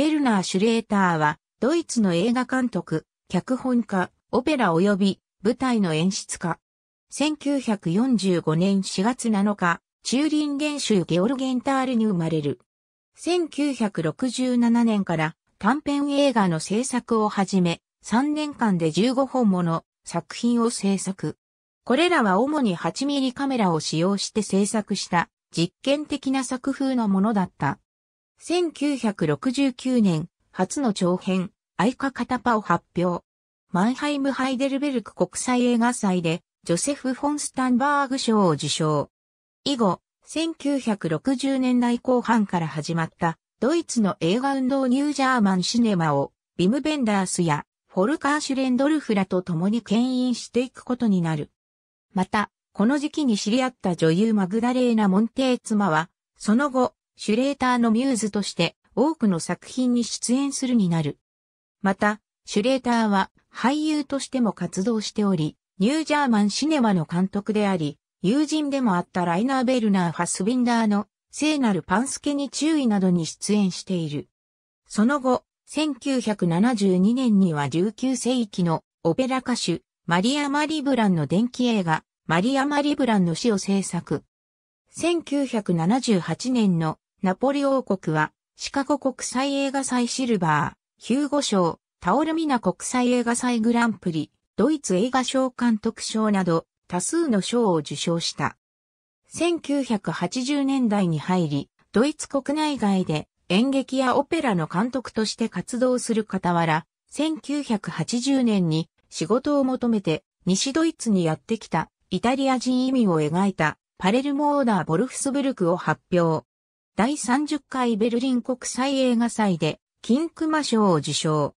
ベルナー・シュレーターは、ドイツの映画監督、脚本家、オペラ及び舞台の演出家。1945年4月7日、チューリンゲン州ゲオルゲンタールに生まれる。1967年から短編映画の制作を始め、3年間で15本もの作品を制作。これらは主に8ミリカメラを使用して制作した実験的な作風のものだった。1969年、初の長編、アイカカタパを発表。マンハイム・ハイデルベルク国際映画祭で、ジョセフ・フォン・スタンバーグ賞を受賞。以後、1960年代後半から始まったドイツの映画運動ニュージャーマンシネマをビム・ベンダースやフォルカー・シュレンドルフらと共に牽引していくことになる。また、この時期に知り合った女優マグダレーナ・モンテー妻は、その後、シュレーターのミューズとして多くの作品に出演するになる。また、シュレーターは俳優としても活動しており、ニュージャーマンシネマの監督であり、友人でもあったライナー・ベルナー・ファスビンダーの聖なるパンスケに注意などに出演している。その後、1972年には19世紀のオペラ歌手、マリア・マリブランの電気映画、マリア・マリブランの死を制作。1978年のナポリ王国は、シカゴ国際映画祭シルバー、ヒューゴ賞、タオルミナ国際映画祭グランプリ、ドイツ映画賞監督賞など、多数の賞を受賞した。1980年代に入り、ドイツ国内外で演劇やオペラの監督として活動する傍ら、1980年に仕事を求めて西ドイツにやってきたイタリア人移民を描いたパレルモ・オーダー・ボルフスブルクを発表。第30回ベルリン国際映画祭で金熊賞を受賞。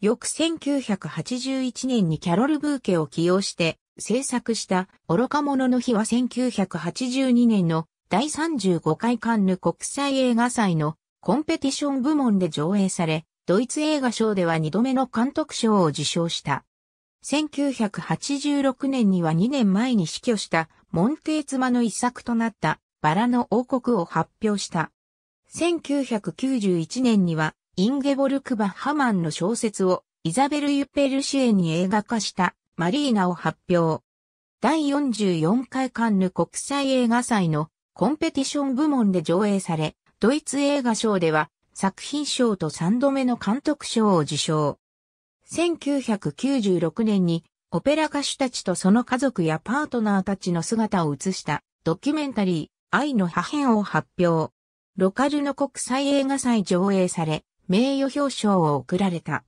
翌1981年にキャロル・ブーケを起用して制作した愚か者の日は1982年の第35回カンヌ国際映画祭のコンペティション部門で上映され、ドイツ映画賞では2度目の監督賞を受賞した。1986年には2年前に死去したモンテーツマの一作となったバラの王国を発表した。1991年には、インゲボルク・バッハマンの小説をイザベル・ユッペル主演に映画化したマリーナを発表。第44回カンヌ国際映画祭のコンペティション部門で上映され、ドイツ映画賞では作品賞と3度目の監督賞を受賞。1996年にオペラ歌手たちとその家族やパートナーたちの姿を映したドキュメンタリー。愛の破片を発表。ロカルの国際映画祭上映され、名誉表彰を贈られた。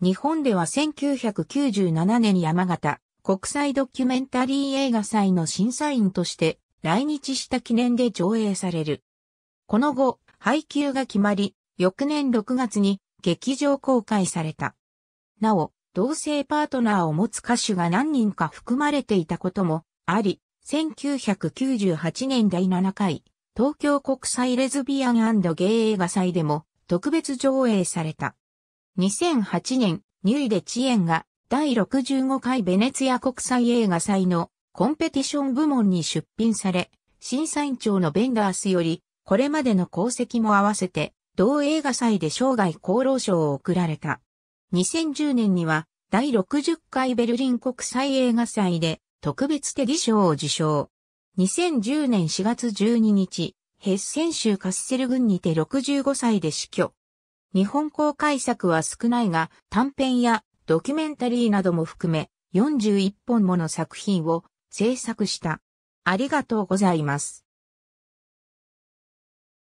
日本では1997年山形国際ドキュメンタリー映画祭の審査員として来日した記念で上映される。この後、配給が決まり、翌年6月に劇場公開された。なお、同性パートナーを持つ歌手が何人か含まれていたこともあり、1998年第7回、東京国際レズビアンゲイ映画祭でも特別上映された。2008年、ニュイで遅延が第65回ベネツィア国際映画祭のコンペティション部門に出品され、審査員長のベンダースより、これまでの功績も合わせて、同映画祭で生涯功労賞を贈られた。2010年には、第60回ベルリン国際映画祭で、特別手技賞を受賞。2010年4月12日、ヘッセン州カッセル郡にて65歳で死去。日本公開作は少ないが、短編やドキュメンタリーなども含め、41本もの作品を制作した。ありがとうございます。